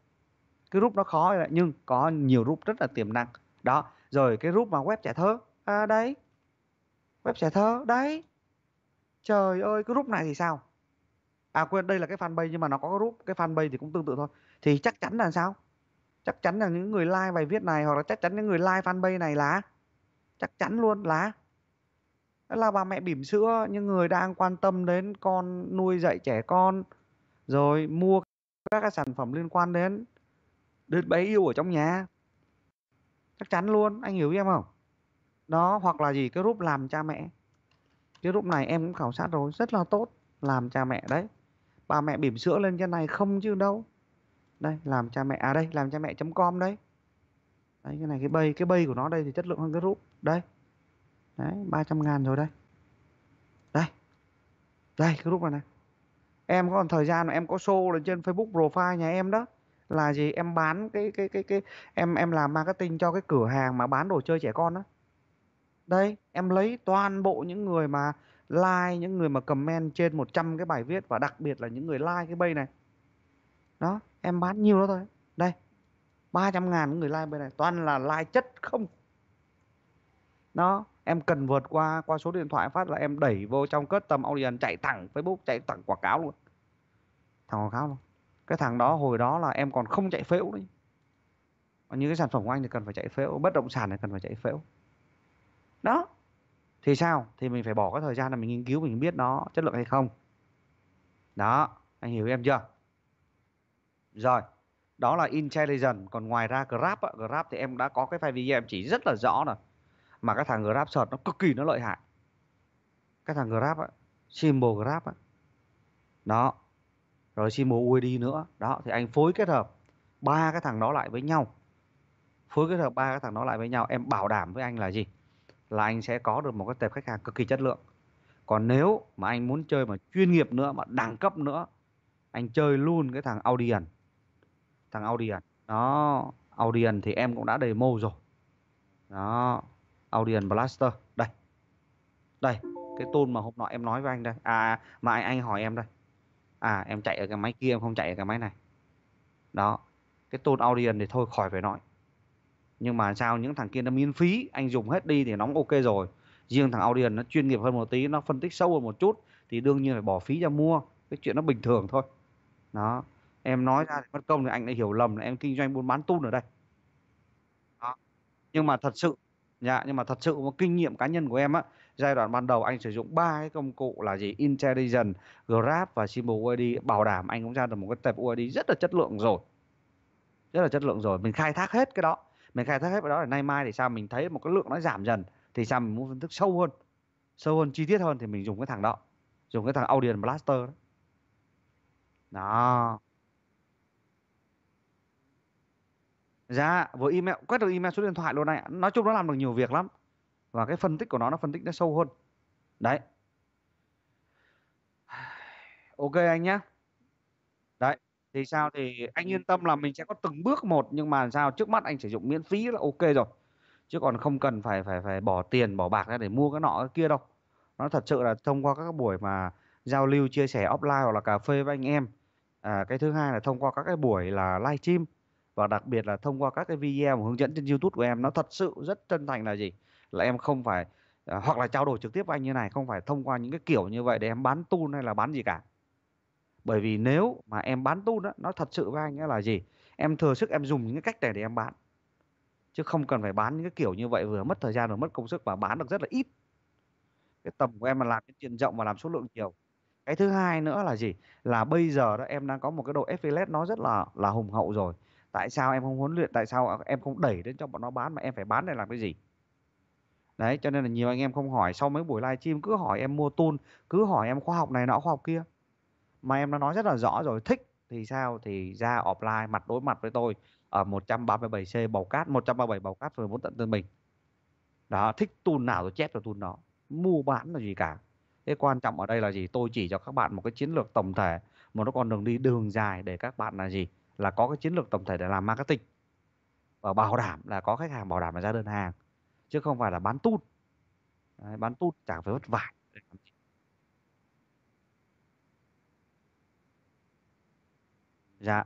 Speaker 1: cái group nó khó nhưng có nhiều group rất là tiềm năng đó rồi cái group mà web trẻ thơ à, đấy web trẻ thơ đấy trời ơi cái group này thì sao à quên đây là cái fanpage nhưng mà nó có cái group cái fanpage thì cũng tương tự thôi thì chắc chắn là sao chắc chắn là những người like bài viết này hoặc là chắc chắn những người like fanpage này là chắc chắn luôn là là bà mẹ bỉm sữa những người đang quan tâm đến con nuôi dạy trẻ con rồi mua các sản phẩm liên quan đến đến bé yêu ở trong nhà chắc chắn luôn anh hiểu ý em không đó hoặc là gì cái group làm cha mẹ cái group này em cũng khảo sát rồi rất là tốt làm cha mẹ đấy bà mẹ bỉm sữa lên trên này không chứ đâu đây làm cha mẹ à đây làm cha mẹ com đấy đấy cái này cái bay cái bay của nó đây thì chất lượng hơn cái group đây đấy 300 ngàn rồi đây đây đây cái group này này em có còn thời gian mà em có show lên trên facebook profile nhà em đó là gì em bán cái cái cái cái em em làm marketing cho cái cửa hàng mà bán đồ chơi trẻ con đó đây em lấy toàn bộ những người mà like những người mà comment trên 100 cái bài viết và đặc biệt là những người like cái bay này đó em bán nhiều đó thôi đây 300 ngàn người like bên này toàn là like chất không đó em cần vượt qua qua số điện thoại phát là em đẩy vô trong cất tầm audience chạy thẳng Facebook chạy thẳng quảng cáo luôn thẳng quảng cáo luôn cái thằng đó hồi đó là em còn không chạy phễu đấy như cái sản phẩm của anh thì cần phải chạy phễu bất động sản thì cần phải chạy phễu đó thì sao thì mình phải bỏ cái thời gian là mình nghiên cứu mình biết nó chất lượng hay không đó anh hiểu em chưa rồi đó là intelligent còn ngoài ra grab á, grab thì em đã có cái file video em chỉ rất là rõ rồi mà cái thằng grab search nó cực kỳ nó lợi hại cái thằng grab á, symbol grab á. đó rồi xin một UID nữa đó thì anh phối kết hợp ba cái thằng đó lại với nhau phối kết hợp ba cái thằng đó lại với nhau em bảo đảm với anh là gì là anh sẽ có được một cái tệp khách hàng cực kỳ chất lượng còn nếu mà anh muốn chơi mà chuyên nghiệp nữa mà đẳng cấp nữa anh chơi luôn cái thằng Audian thằng Audian đó Audian thì em cũng đã demo rồi đó Audian Blaster đây đây cái tôn mà hôm nọ em nói với anh đây à mà anh anh hỏi em đây à em chạy ở cái máy kia em không chạy ở cái máy này đó cái tôn audience thì thôi khỏi phải nói nhưng mà sao những thằng kia nó miễn phí anh dùng hết đi thì nó cũng ok rồi riêng thằng audience nó chuyên nghiệp hơn một tí nó phân tích sâu hơn một chút thì đương nhiên phải bỏ phí ra mua cái chuyện nó bình thường thôi đó em nói ra thì mất công thì anh lại hiểu lầm là em kinh doanh buôn bán tun ở đây đó. nhưng mà thật sự dạ nhưng mà thật sự một kinh nghiệm cá nhân của em á giai đoạn ban đầu anh sử dụng ba cái công cụ là gì intelligent grab và simple uid bảo đảm anh cũng ra được một cái tệp uid rất là chất lượng rồi rất là chất lượng rồi mình khai thác hết cái đó mình khai thác hết cái đó là nay mai thì sao mình thấy một cái lượng nó giảm dần thì sao mình muốn phân tích sâu hơn sâu hơn chi tiết hơn thì mình dùng cái thằng đó dùng cái thằng Audience Blaster đó đó dạ vừa email quét được email số điện thoại luôn này nói chung nó làm được nhiều việc lắm và cái phân tích của nó nó phân tích nó sâu hơn đấy ok anh nhé đấy thì sao thì anh yên tâm là mình sẽ có từng bước một nhưng mà sao trước mắt anh sử dụng miễn phí là ok rồi chứ còn không cần phải phải phải bỏ tiền bỏ bạc ra để mua cái nọ cái kia đâu nó thật sự là thông qua các buổi mà giao lưu chia sẻ offline hoặc là cà phê với anh em à, cái thứ hai là thông qua các cái buổi là live stream và đặc biệt là thông qua các cái video hướng dẫn trên YouTube của em nó thật sự rất chân thành là gì là em không phải à, hoặc là trao đổi trực tiếp với anh như này không phải thông qua những cái kiểu như vậy để em bán tun hay là bán gì cả bởi vì nếu mà em bán tun đó, nó thật sự với anh là gì em thừa sức em dùng những cái cách này để em bán chứ không cần phải bán những cái kiểu như vậy vừa mất thời gian vừa mất công sức và bán được rất là ít cái tầm của em là làm cái tiền rộng và làm số lượng nhiều cái thứ hai nữa là gì là bây giờ đó em đang có một cái độ affiliate nó rất là là hùng hậu rồi tại sao em không huấn luyện tại sao em không đẩy đến cho bọn nó bán mà em phải bán để làm cái gì đấy cho nên là nhiều anh em không hỏi sau mấy buổi livestream cứ hỏi em mua tool cứ hỏi em khoa học này nọ khoa học kia mà em đã nói rất là rõ rồi thích thì sao thì ra offline mặt đối mặt với tôi ở 137C Bầu Cát 137 Bầu Cát rồi muốn tận Tân Bình đó thích tool nào rồi chép cho tool đó mua bán là gì cả cái quan trọng ở đây là gì tôi chỉ cho các bạn một cái chiến lược tổng thể mà nó còn đường đi đường dài để các bạn là gì là có cái chiến lược tổng thể để làm marketing và bảo đảm là có khách hàng bảo đảm là ra đơn hàng chứ không phải là bán tút Đấy, bán tút chả phải vất vả dạ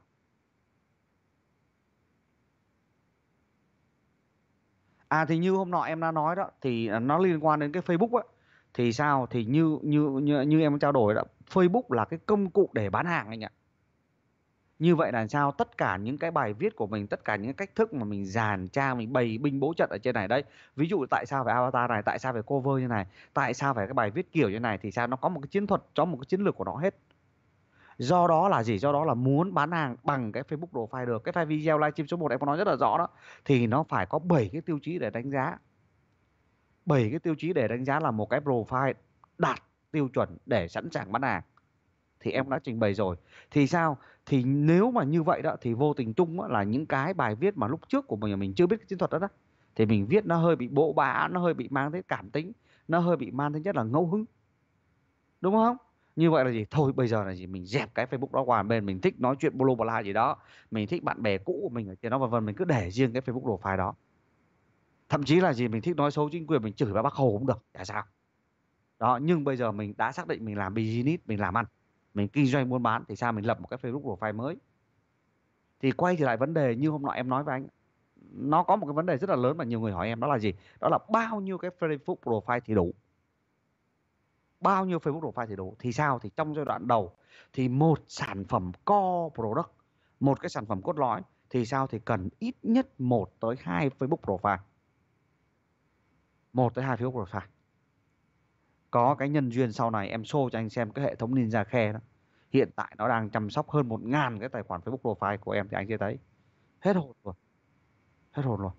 Speaker 1: à thì như hôm nọ em đã nói đó thì à, nó liên quan đến cái Facebook á thì sao thì như như như, như em trao đổi đó Facebook là cái công cụ để bán hàng anh ạ như vậy là sao tất cả những cái bài viết của mình tất cả những cách thức mà mình dàn tra mình bày binh bố trận ở trên này đấy ví dụ tại sao phải avatar này tại sao phải cover như này tại sao phải cái bài viết kiểu như này thì sao nó có một cái chiến thuật cho một cái chiến lược của nó hết do đó là gì do đó là muốn bán hàng bằng cái facebook profile được cái file video livestream số 1 em có nói rất là rõ đó thì nó phải có 7 cái tiêu chí để đánh giá 7 cái tiêu chí để đánh giá là một cái profile đạt tiêu chuẩn để sẵn sàng bán hàng thì em đã trình bày rồi thì sao thì nếu mà như vậy đó thì vô tình chung đó, là những cái bài viết mà lúc trước của mình mình chưa biết cái chiến thuật đó đó thì mình viết nó hơi bị bộ bã nó hơi bị mang tính cảm tính nó hơi bị mang tính nhất là ngẫu hứng đúng không như vậy là gì thôi bây giờ là gì mình dẹp cái facebook đó qua bên mình thích nói chuyện bolo bla gì đó mình thích bạn bè cũ của mình ở trên đó vân vân mình cứ để riêng cái facebook đồ phái đó thậm chí là gì mình thích nói xấu chính quyền mình chửi vào bác hồ cũng được tại sao đó nhưng bây giờ mình đã xác định mình làm business mình làm ăn mình kinh doanh buôn bán thì sao mình lập một cái facebook profile mới thì quay trở lại vấn đề như hôm nọ em nói với anh nó có một cái vấn đề rất là lớn mà nhiều người hỏi em đó là gì đó là bao nhiêu cái facebook profile thì đủ bao nhiêu facebook profile thì đủ thì sao thì trong giai đoạn đầu thì một sản phẩm core product một cái sản phẩm cốt lõi thì sao thì cần ít nhất một tới hai facebook profile một tới hai facebook profile có cái nhân duyên sau này em show cho anh xem cái hệ thống Ninja Khe đó hiện tại nó đang chăm sóc hơn một ngàn cái tài khoản Facebook profile của em thì anh sẽ thấy hết hồn rồi hết hồn rồi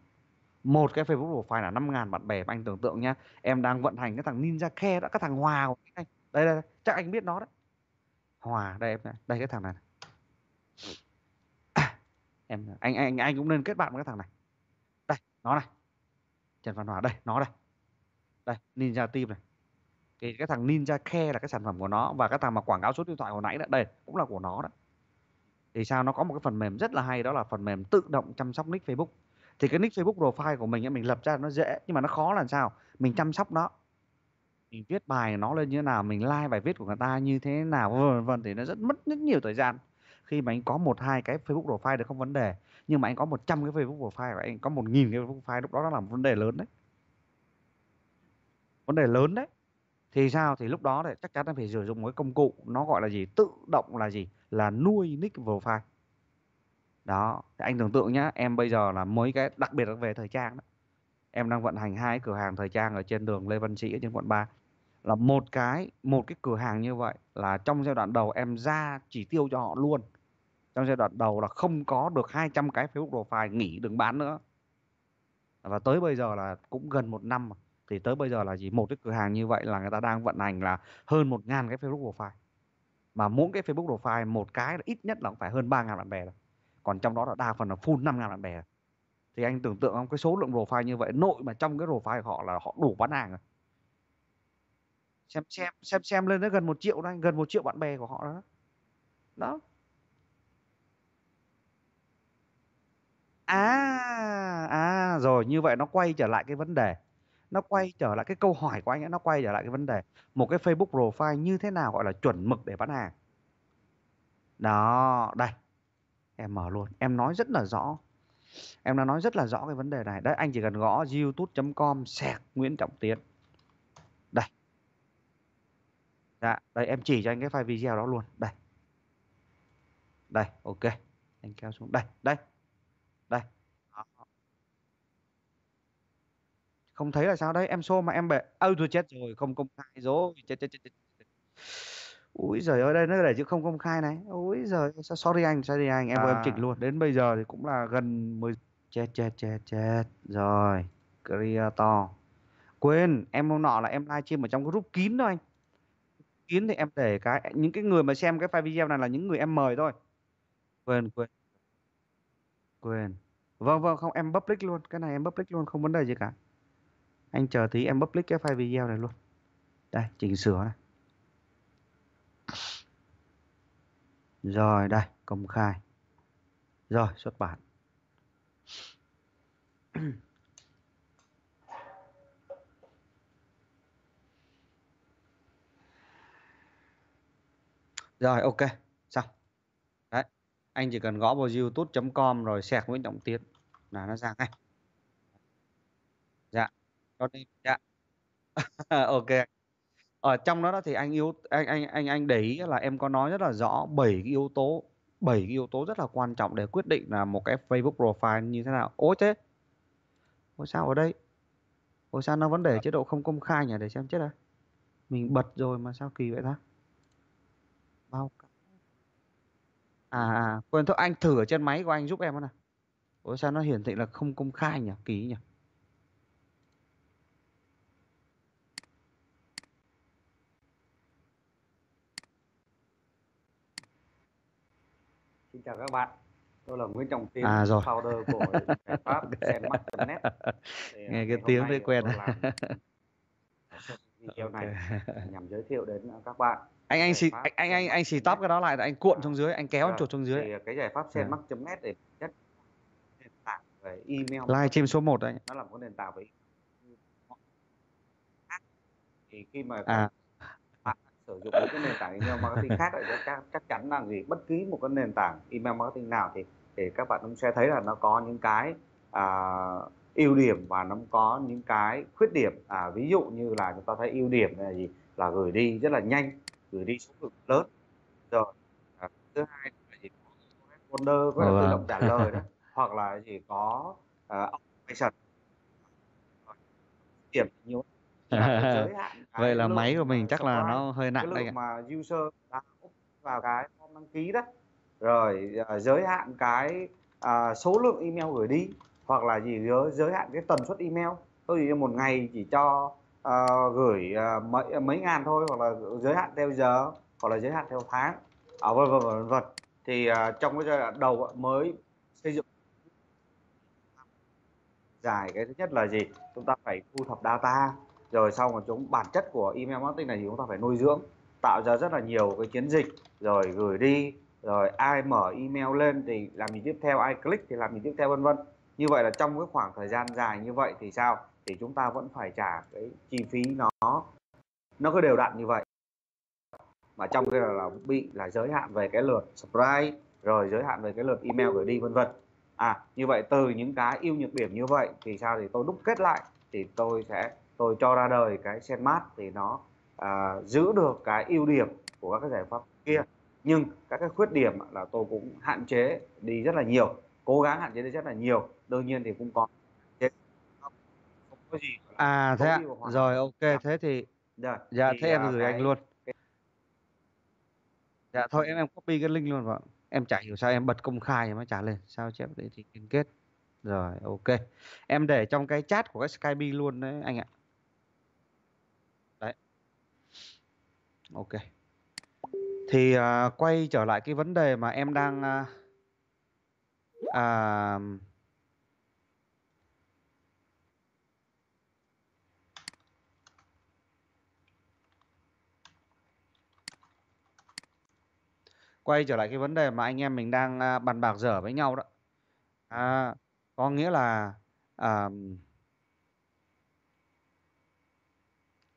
Speaker 1: một cái Facebook profile là năm ngàn bạn bè mà anh tưởng tượng nhá em đang vận hành cái thằng Ninja Khe đó cái thằng Hòa của anh đây đây chắc anh biết nó đấy Hòa đây em này đây cái thằng này, này. À, em anh anh anh cũng nên kết bạn với cái thằng này đây nó này Trần Văn Hòa đây nó đây đây Ninja Team này thì cái thằng Ninja Care là cái sản phẩm của nó và cái thằng mà quảng cáo số điện thoại hồi nãy đó, đây cũng là của nó đó. Thì sao nó có một cái phần mềm rất là hay đó là phần mềm tự động chăm sóc nick Facebook. Thì cái nick Facebook profile của mình mình lập ra nó dễ nhưng mà nó khó là sao? Mình chăm sóc nó. Mình viết bài nó lên như thế nào, mình like bài viết của người ta như thế nào vân vân thì nó rất mất rất nhiều thời gian khi mà anh có một hai cái Facebook profile thì không vấn đề nhưng mà anh có 100 cái Facebook profile và anh có 1.000 cái Facebook profile lúc đó nó là một vấn đề lớn đấy vấn đề lớn đấy thì sao thì lúc đó thì chắc chắn là phải sử dụng một cái công cụ nó gọi là gì tự động là gì là nuôi nick profile đó thì anh tưởng tượng nhá em bây giờ là mới cái đặc biệt là về thời trang đó. em đang vận hành hai cửa hàng thời trang ở trên đường lê văn sĩ ở trên quận 3 là một cái một cái cửa hàng như vậy là trong giai đoạn đầu em ra chỉ tiêu cho họ luôn trong giai đoạn đầu là không có được 200 cái Facebook profile nghỉ đừng bán nữa và tới bây giờ là cũng gần một năm rồi thì tới bây giờ là gì một cái cửa hàng như vậy là người ta đang vận hành là hơn một ngàn cái Facebook profile mà mỗi cái Facebook profile một cái là ít nhất là cũng phải hơn ba ngàn bạn bè rồi còn trong đó là đa phần là full năm ngàn bạn bè rồi. thì anh tưởng tượng không cái số lượng profile như vậy nội mà trong cái profile của họ là họ đủ bán hàng rồi xem xem xem xem lên đến gần một triệu đấy gần một triệu bạn bè của họ đó đó à à rồi như vậy nó quay trở lại cái vấn đề nó quay trở lại cái câu hỏi của anh ấy nó quay trở lại cái vấn đề một cái Facebook profile như thế nào gọi là chuẩn mực để bán hàng đó đây em mở luôn em nói rất là rõ em đã nói rất là rõ cái vấn đề này đấy anh chỉ cần gõ youtube.com sạc Nguyễn Trọng Tiến đây dạ đây em chỉ cho anh cái file video đó luôn đây đây ok anh kéo xuống đây đây đây không thấy là sao đấy em xô mà em bể ơ tôi chết rồi không công khai rồi chết chết chết, chết. Úi giời ơi đây nó để chữ không công khai này. Úi giời ơi, sorry anh, sorry anh, em à. em chỉnh à. luôn. Đến bây giờ thì cũng là gần 10 chết chết chết chết rồi. Clear Quên, em hôm nọ là em livestream ở trong group kín thôi anh. Kín thì em để cái những cái người mà xem cái file video này là những người em mời thôi. Quên quên. Quên. Vâng vâng không em public luôn, cái này em public luôn không vấn đề gì cả anh chờ tí em public cái file video này luôn đây chỉnh sửa này rồi đây công khai rồi xuất bản rồi ok xong đấy anh chỉ cần gõ vào youtube.com rồi sạc nguyễn trọng tiến là nó ra ngay cho nên dạ. OK, Ở ờ, trong đó thì anh yếu anh anh anh anh để ý là em có nói rất là rõ bảy cái yếu tố, bảy cái yếu tố rất là quan trọng để quyết định là một cái Facebook profile như thế nào. Ôi chết. Ủa sao ở đây? Ủa sao nó vấn đề ờ. chế độ không công khai nhỉ để xem chết à? Mình bật rồi mà sao kỳ vậy ta? Bao cả. À, à, à, quên thôi anh thử ở trên máy của anh giúp em nè. Ủa sao nó hiển thị là không công khai nhỉ? Kỳ nhỉ? chào các bạn tôi là Nguyễn Trọng Tiến à, rồi. founder của giải pháp Zenmark.net nghe à, cái tiếng thấy quen video này nhằm giới thiệu đến các bạn anh anh xì anh anh anh anh xì tóc cái đó lại anh cuộn à, xuống dưới anh kéo à, chuột xuống dưới thì cái giải pháp senmax.net vâng. để nhất nền tảng về email live trên số 1 anh nó là một nền tảng về à. thì khi mà à sử dụng những cái nền tảng email marketing khác chắc, chắc chắn là gì bất cứ một cái nền tảng email marketing nào thì thì các bạn cũng sẽ thấy là nó có những cái à, ưu điểm và nó có những cái khuyết điểm à, ví dụ như là chúng ta thấy ưu điểm là gì là gửi đi rất là nhanh gửi đi số lượng lớn rồi à, thứ hai là gì folder có thể tự vâng. động trả lời này. hoặc là gì có uh, à, automation điểm nhiều vậy là máy của mình chắc là nó hơi nặng cái lượng mà user đã vào cái form đăng ký đó rồi uh, giới hạn cái uh, số lượng email gửi đi hoặc là gì đó giới hạn cái tần suất email tôi thì một ngày chỉ cho uh, gửi uh, mấy mấy ngàn thôi hoặc là giới hạn theo giờ hoặc là giới hạn theo tháng à, vân vân vân vân thì uh, trong cái giai đoạn đầu mới xây dựng dài cái thứ nhất là gì chúng ta phải thu thập data rồi xong rồi chúng bản chất của email marketing này thì chúng ta phải nuôi dưỡng tạo ra rất là nhiều cái chiến dịch rồi gửi đi rồi ai mở email lên thì làm gì tiếp theo ai click thì làm gì tiếp theo vân vân như vậy là trong cái khoảng thời gian dài như vậy thì sao thì chúng ta vẫn phải trả cái chi phí nó nó cứ đều đặn như vậy mà trong cái là, là bị là giới hạn về cái lượt subscribe rồi giới hạn về cái lượt email gửi đi vân vân à như vậy từ những cái ưu nhược điểm như vậy thì sao thì tôi đúc kết lại thì tôi sẽ tôi cho ra đời cái xe mát thì nó à, giữ được cái ưu điểm của các cái giải pháp kia nhưng các cái khuyết điểm là tôi cũng hạn chế đi rất là nhiều cố gắng hạn chế đi rất là nhiều đương nhiên thì cũng có có gì à thế ạ à. rồi ok thế thì dạ, dạ thì, thế em à, gửi cái... anh luôn dạ thôi em em copy cái link luôn vào em chả hiểu sao em bật công khai mà trả lên sao chép đấy thì liên kết rồi ok em để trong cái chat của cái skype luôn đấy anh ạ ok thì à, quay trở lại cái vấn đề mà em đang à, à, quay trở lại cái vấn đề mà anh em mình đang à, bàn bạc dở với nhau đó à, có nghĩa là à,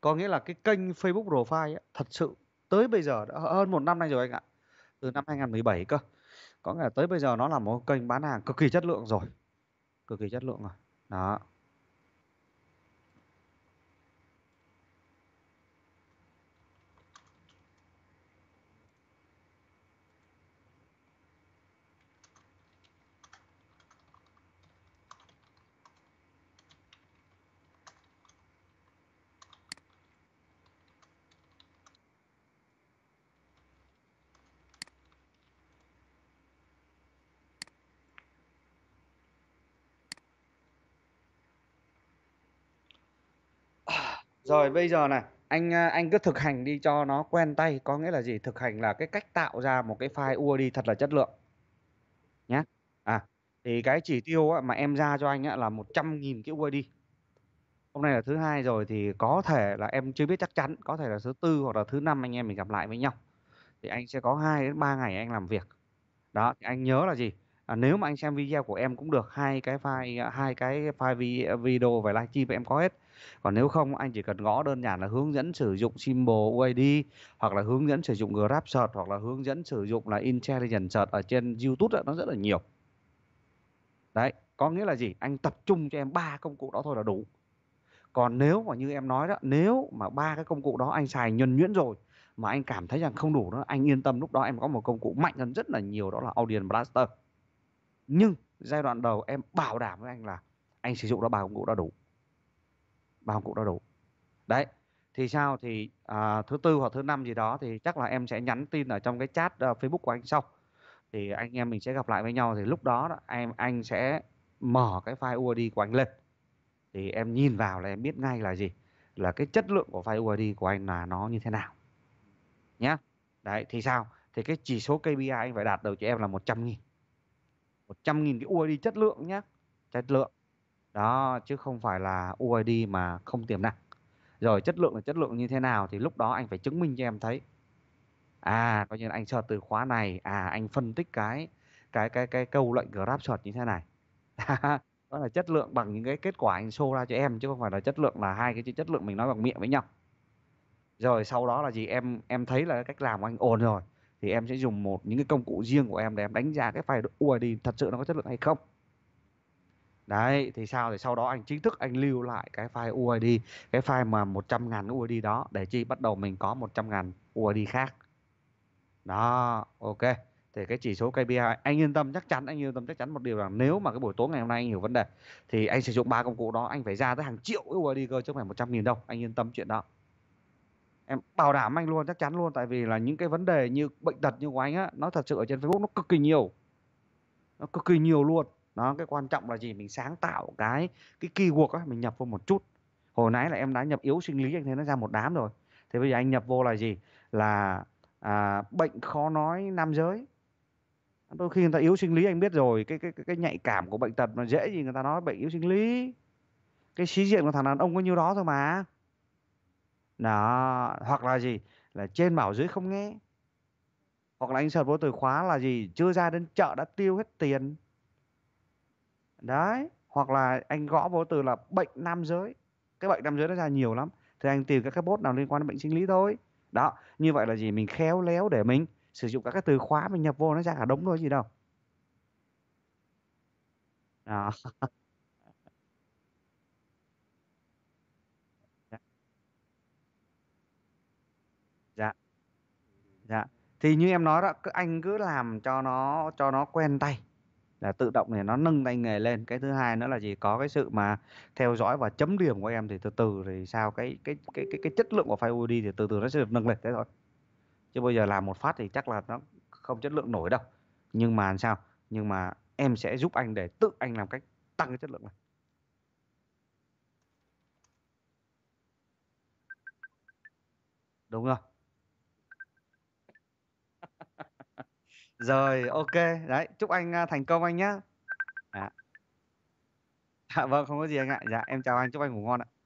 Speaker 1: có nghĩa là cái kênh Facebook profile ấy, thật sự tới bây giờ đã hơn một năm nay rồi anh ạ từ năm 2017 cơ có nghĩa là tới bây giờ nó là một kênh bán hàng cực kỳ chất lượng rồi cực kỳ chất lượng rồi đó Rồi bây giờ này, anh à, anh cứ thực hành đi cho nó quen tay, có nghĩa là gì? Thực hành là cái cách tạo ra một cái file UAD thật là chất lượng. nhé. À, thì cái chỉ tiêu á, mà em ra cho anh á, là 100.000 cái UAD. Hôm nay là thứ hai rồi thì có thể là em chưa biết chắc chắn, có thể là thứ tư hoặc là thứ năm anh em mình gặp lại với nhau. Thì anh sẽ có 2 đến 3 ngày anh làm việc. Đó, thì anh nhớ là gì? À, nếu mà anh xem video của em cũng được hai cái file hai cái file à, video về livestream em có hết còn nếu không anh chỉ cần gõ đơn giản là hướng dẫn sử dụng symbol UID hoặc là hướng dẫn sử dụng Grab Search hoặc là hướng dẫn sử dụng là Intelligent Search ở trên YouTube đó, nó rất là nhiều đấy có nghĩa là gì anh tập trung cho em ba công cụ đó thôi là đủ còn nếu mà như em nói đó nếu mà ba cái công cụ đó anh xài nhuần nhuyễn rồi mà anh cảm thấy rằng không đủ đó anh yên tâm lúc đó em có một công cụ mạnh hơn rất là nhiều đó là Audience Blaster nhưng giai đoạn đầu em bảo đảm với anh là anh sử dụng đó ba công cụ đã đủ bà Hồng Cụ đã đủ đấy thì sao thì à, thứ tư hoặc thứ năm gì đó thì chắc là em sẽ nhắn tin ở trong cái chat uh, Facebook của anh sau thì anh em mình sẽ gặp lại với nhau thì lúc đó em anh sẽ mở cái file UID của anh lên thì em nhìn vào là em biết ngay là gì là cái chất lượng của file UID của anh là nó như thế nào nhé đấy thì sao thì cái chỉ số KPI anh phải đạt được cho em là 100 nghìn một trăm nghìn cái UID chất lượng nhé chất lượng đó chứ không phải là UID mà không tiềm năng rồi chất lượng là chất lượng như thế nào thì lúc đó anh phải chứng minh cho em thấy à coi như anh search từ khóa này à anh phân tích cái cái cái cái câu lệnh grab search như thế này đó là chất lượng bằng những cái kết quả anh show ra cho em chứ không phải là chất lượng là hai cái chất lượng mình nói bằng miệng với nhau rồi sau đó là gì em em thấy là cách làm của anh ổn rồi thì em sẽ dùng một những cái công cụ riêng của em để em đánh giá cái file UID thật sự nó có chất lượng hay không đấy thì sao thì sau đó anh chính thức anh lưu lại cái file UID cái file mà 100 ngàn UID đó để chi bắt đầu mình có 100 ngàn UID khác đó ok thì cái chỉ số KPI anh yên tâm chắc chắn anh yên tâm chắc chắn một điều là nếu mà cái buổi tối ngày hôm nay anh hiểu vấn đề thì anh sử dụng ba công cụ đó anh phải ra tới hàng triệu UID cơ chứ không phải 100 nghìn đâu anh yên tâm chuyện đó em bảo đảm anh luôn chắc chắn luôn tại vì là những cái vấn đề như bệnh tật như của anh á nó thật sự ở trên Facebook nó cực kỳ nhiều nó cực kỳ nhiều luôn nó cái quan trọng là gì mình sáng tạo cái cái keyword á mình nhập vô một chút hồi nãy là em đã nhập yếu sinh lý anh thấy nó ra một đám rồi thì bây giờ anh nhập vô là gì là à, bệnh khó nói nam giới đôi khi người ta yếu sinh lý anh biết rồi cái cái cái, cái nhạy cảm của bệnh tật nó dễ gì người ta nói bệnh yếu sinh lý cái sĩ diện của thằng đàn ông có nhiêu đó thôi mà đó hoặc là gì là trên bảo dưới không nghe hoặc là anh sợ vô từ khóa là gì chưa ra đến chợ đã tiêu hết tiền đấy hoặc là anh gõ vô từ là bệnh nam giới cái bệnh nam giới nó ra nhiều lắm thì anh tìm các cái bot nào liên quan đến bệnh sinh lý thôi đó như vậy là gì mình khéo léo để mình sử dụng các cái từ khóa mình nhập vô nó ra cả đống thôi gì đâu đó. Dạ. dạ dạ thì như em nói đó anh cứ làm cho nó cho nó quen tay là tự động thì nó nâng tay nghề lên cái thứ hai nữa là gì có cái sự mà theo dõi và chấm điểm của em thì từ từ thì sao cái cái cái cái, cái chất lượng của file UD thì từ từ nó sẽ được nâng lên thế thôi chứ bây giờ làm một phát thì chắc là nó không chất lượng nổi đâu nhưng mà làm sao nhưng mà em sẽ giúp anh để tự anh làm cách tăng cái chất lượng này đúng không Rồi, OK. Đấy, chúc anh, à, thành công anh nhá. Dạ. Dạ vâng, không có gì anh ạ. Dạ, em chào anh, chúc anh ngủ ngon ạ.